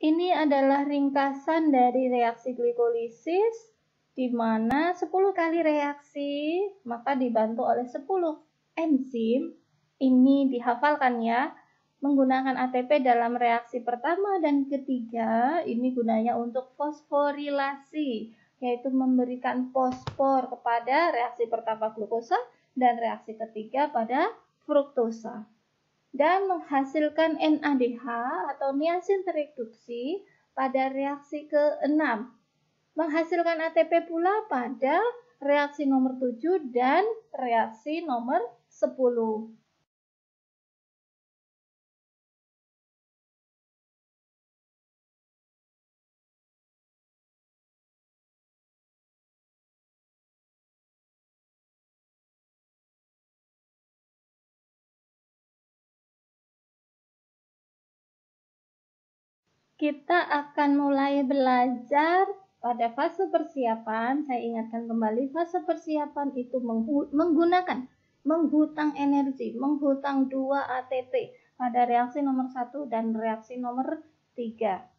Ini adalah ringkasan dari reaksi glikolisis di mana 10 kali reaksi maka dibantu oleh 10 enzim. Ini dihafalkan ya. Menggunakan ATP dalam reaksi pertama dan ketiga ini gunanya untuk fosforilasi yaitu memberikan fosfor kepada reaksi pertama glukosa dan reaksi ketiga pada fruktosa dan menghasilkan NADH atau niacin tereduksi pada reaksi ke-6. Menghasilkan ATP pula pada reaksi nomor 7 dan reaksi nomor 10. kita akan mulai belajar pada fase persiapan. Saya ingatkan kembali, fase persiapan itu menggunakan menghutang energi, menghutang dua ATP pada reaksi nomor satu dan reaksi nomor tiga.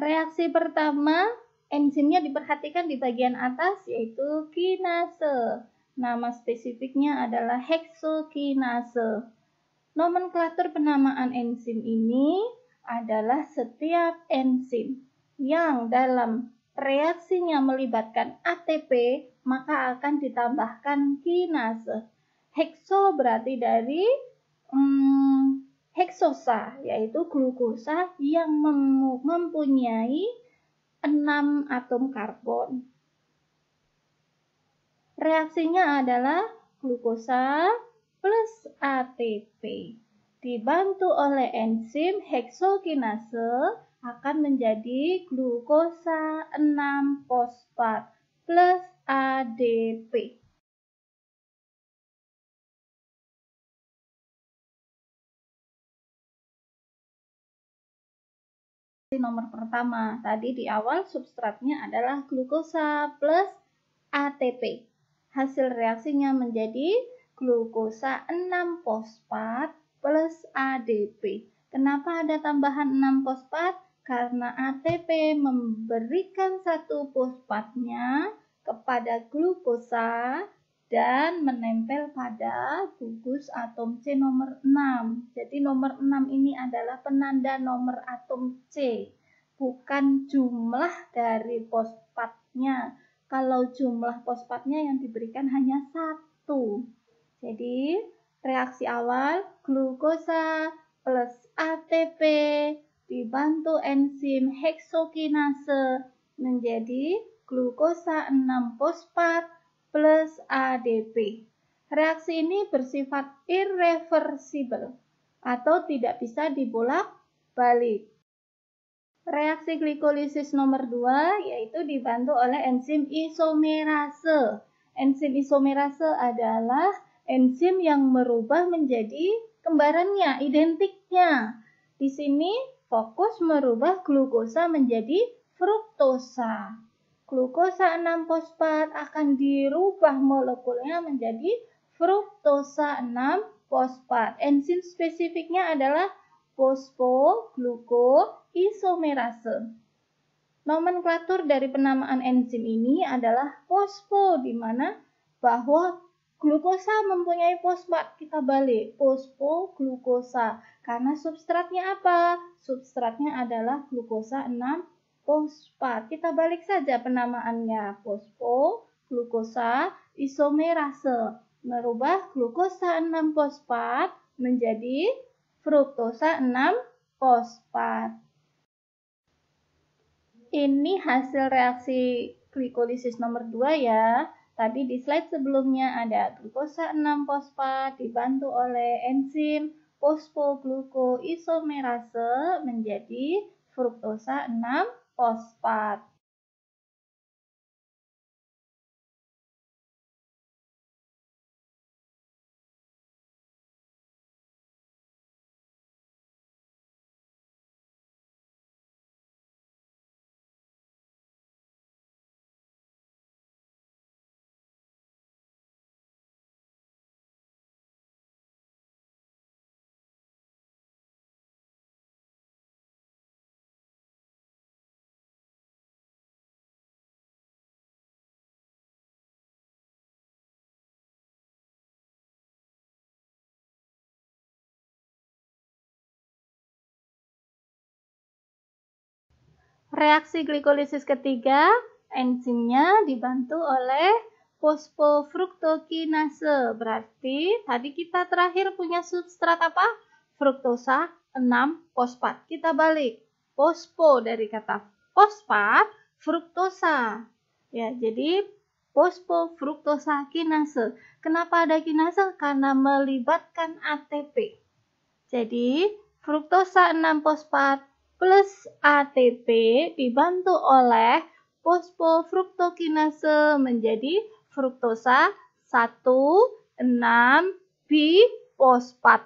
Reaksi pertama, enzimnya diperhatikan di bagian atas yaitu kinase. Nama spesifiknya adalah heksokinase. Nomenklatur penamaan enzim ini adalah setiap enzim yang dalam reaksinya melibatkan ATP maka akan ditambahkan kinase. Hekso berarti dari hmm, heksosa yaitu glukosa yang mempunyai 6 atom karbon. Reaksinya adalah glukosa plus ATP. Dibantu oleh enzim heksokinase akan menjadi glukosa 6 fosfat plus ADP. di nomor pertama. Tadi di awal substratnya adalah glukosa plus ATP. Hasil reaksinya menjadi glukosa 6 fosfat plus ADP. Kenapa ada tambahan 6 fosfat? Karena ATP memberikan satu fosfatnya kepada glukosa dan menempel pada gugus atom C nomor 6. Jadi nomor 6 ini adalah penanda nomor atom C, bukan jumlah dari fosfatnya. Kalau jumlah fosfatnya yang diberikan hanya satu. Jadi reaksi awal glukosa plus ATP dibantu enzim heksokinase menjadi glukosa 6 fosfat plus ADP. Reaksi ini bersifat irreversible atau tidak bisa dibolak-balik. Reaksi glikolisis nomor 2 yaitu dibantu oleh enzim isomerase. Enzim isomerase adalah enzim yang merubah menjadi kembarannya, identiknya. Di sini fokus merubah glukosa menjadi fruktosa glukosa 6 fosfat akan dirubah molekulnya menjadi fruktosa 6 fosfat. Enzim spesifiknya adalah fosfoglukoisomerase. Nomenklatur dari penamaan enzim ini adalah fosfo di mana bahwa glukosa mempunyai fosfat kita balik pospo-glukosa, karena substratnya apa? Substratnya adalah glukosa 6 fosfat. Kita balik saja penamaannya. Pospo, glukosa, isomerase. Merubah glukosa 6 fosfat menjadi fruktosa 6 fosfat. Ini hasil reaksi glikolisis nomor 2 ya. Tadi di slide sebelumnya ada glukosa 6 fosfat dibantu oleh enzim isomerase menjadi fruktosa 6 phosphate Reaksi glikolisis ketiga, enzimnya dibantu oleh fosfofruktokinase. Berarti tadi kita terakhir punya substrat apa? Fruktosa 6 fosfat. Kita balik. Fosfo dari kata fosfat, fruktosa. Ya, jadi fosfofruktosa kinase. Kenapa ada kinase? Karena melibatkan ATP. Jadi, fruktosa 6 fosfat plus ATP dibantu oleh fosfofruktokinase menjadi fruktosa 1,6 bifosfat.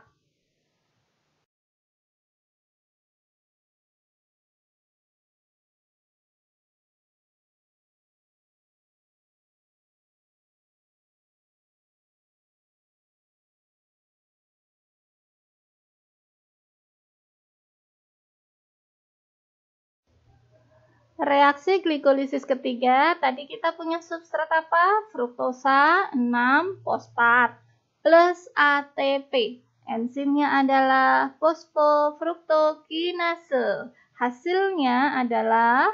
Reaksi glikolisis ketiga, tadi kita punya substrat apa? Fruktosa 6 fosfat plus ATP. Enzimnya adalah fosfofruktokinase. Hasilnya adalah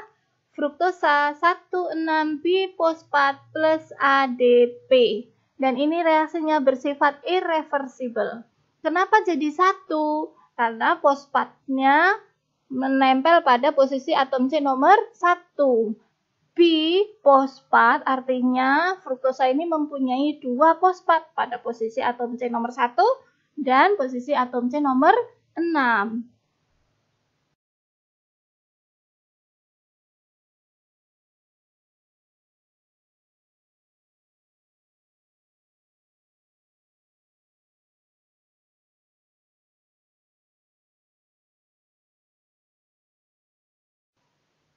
fruktosa 16 bifosfat plus ADP. Dan ini reaksinya bersifat irreversible. Kenapa jadi satu? Karena fosfatnya menempel pada posisi atom C nomor 1. B fosfat artinya fruktosa ini mempunyai dua fosfat pada posisi atom C nomor 1 dan posisi atom C nomor 6.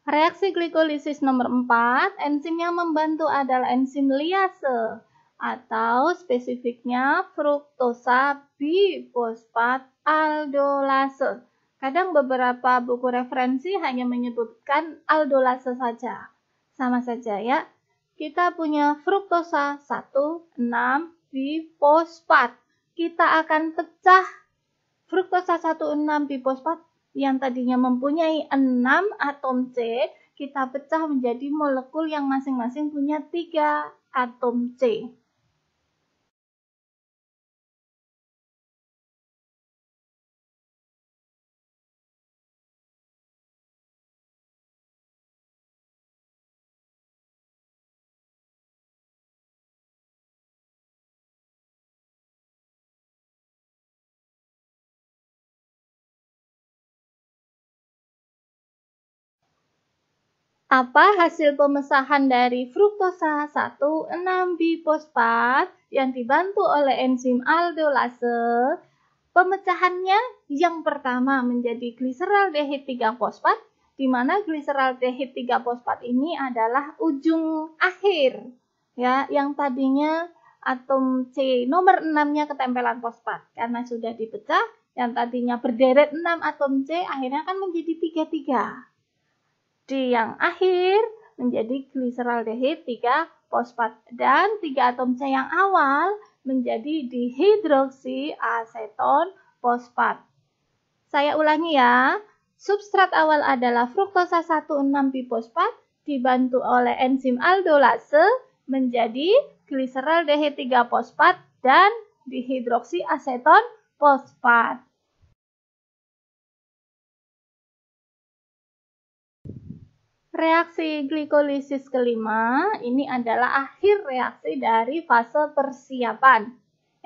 Reaksi glikolisis nomor 4, enzim yang membantu adalah enzim liase atau spesifiknya fruktosa bifosfat aldolase. Kadang beberapa buku referensi hanya menyebutkan aldolase saja. Sama saja ya. Kita punya fruktosa 16 6, bifosfat. Kita akan pecah fruktosa 16 6, bifosfat yang tadinya mempunyai 6 atom C, kita pecah menjadi molekul yang masing-masing punya 3 atom C. Apa hasil pemesahan dari fruktosa 1,6 bifosfat yang dibantu oleh enzim aldolase? Pemecahannya yang pertama menjadi gliseral 3 fosfat di mana gliseral 3 fosfat ini adalah ujung akhir ya yang tadinya atom C nomor 6-nya ketempelan fosfat karena sudah dipecah yang tadinya berderet 6 atom C akhirnya akan menjadi 33 D yang akhir menjadi gliseraldehid 3 fosfat dan 3 atom C yang awal menjadi dihidroksi aseton fosfat. Saya ulangi ya. Substrat awal adalah fruktosa 1,6-pifosfat dibantu oleh enzim aldolase menjadi gliseraldehid 3 fosfat dan dihidroksi aseton fosfat. Reaksi glikolisis kelima ini adalah akhir reaksi dari fase persiapan.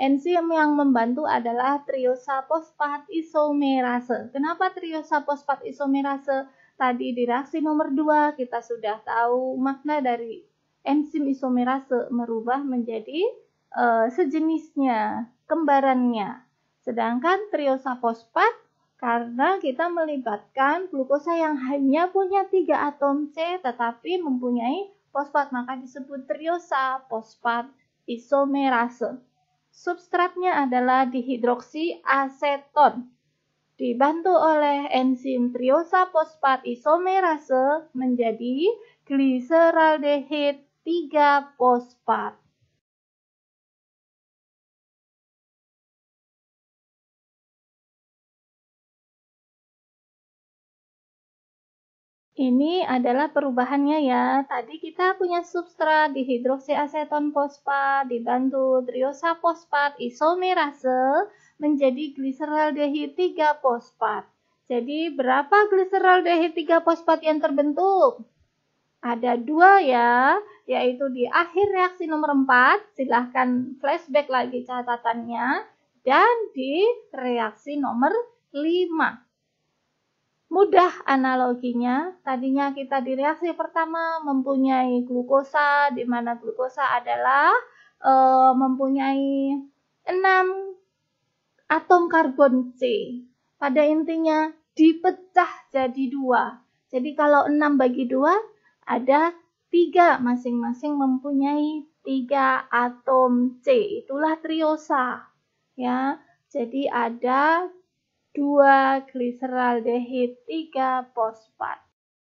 Enzim yang membantu adalah triosafosfat isomerase. Kenapa triosafosfat isomerase? Tadi di reaksi nomor 2 kita sudah tahu makna dari enzim isomerase merubah menjadi uh, sejenisnya, kembarannya. Sedangkan triosafosfat karena kita melibatkan glukosa yang hanya punya tiga atom C tetapi mempunyai fosfat maka disebut triosa fosfat isomerase. Substratnya adalah dihidroksi aseton. Dibantu oleh enzim triosa fosfat isomerase menjadi gliseraldehid 3 fosfat. Ini adalah perubahannya ya. Tadi kita punya substrat dihidroksiaseton fosfat dibantu triosa fosfat isomerase menjadi gliseraldehid 3 fosfat. Jadi berapa gliseraldehid 3 fosfat yang terbentuk? Ada dua ya, yaitu di akhir reaksi nomor 4, silahkan flashback lagi catatannya, dan di reaksi nomor 5. Mudah analoginya, tadinya kita di reaksi pertama mempunyai glukosa, di mana glukosa adalah e, mempunyai 6 atom karbon C. Pada intinya dipecah jadi dua. Jadi kalau 6 bagi 2 ada tiga masing-masing mempunyai tiga atom C. Itulah triosa. Ya. Jadi ada 2 gliseraldehid, 3 fosfat.